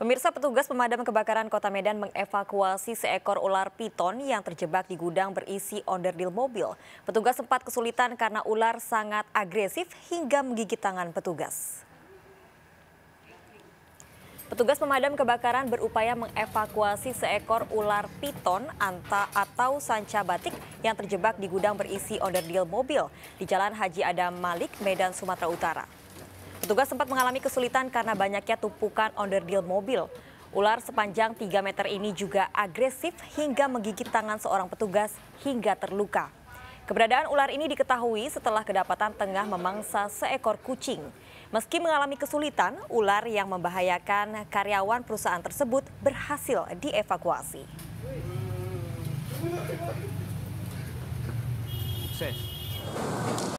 Pemirsa petugas pemadam kebakaran kota Medan mengevakuasi seekor ular piton yang terjebak di gudang berisi onderdil mobil. Petugas sempat kesulitan karena ular sangat agresif hingga menggigit tangan petugas. Petugas pemadam kebakaran berupaya mengevakuasi seekor ular piton anta atau sanca batik yang terjebak di gudang berisi onderdil mobil di Jalan Haji Adam Malik, Medan, Sumatera Utara. Petugas sempat mengalami kesulitan karena banyaknya tumpukan onderdil mobil. Ular sepanjang 3 meter ini juga agresif hingga menggigit tangan seorang petugas hingga terluka. Keberadaan ular ini diketahui setelah kedapatan tengah memangsa seekor kucing. Meski mengalami kesulitan, ular yang membahayakan karyawan perusahaan tersebut berhasil dievakuasi. Sukses.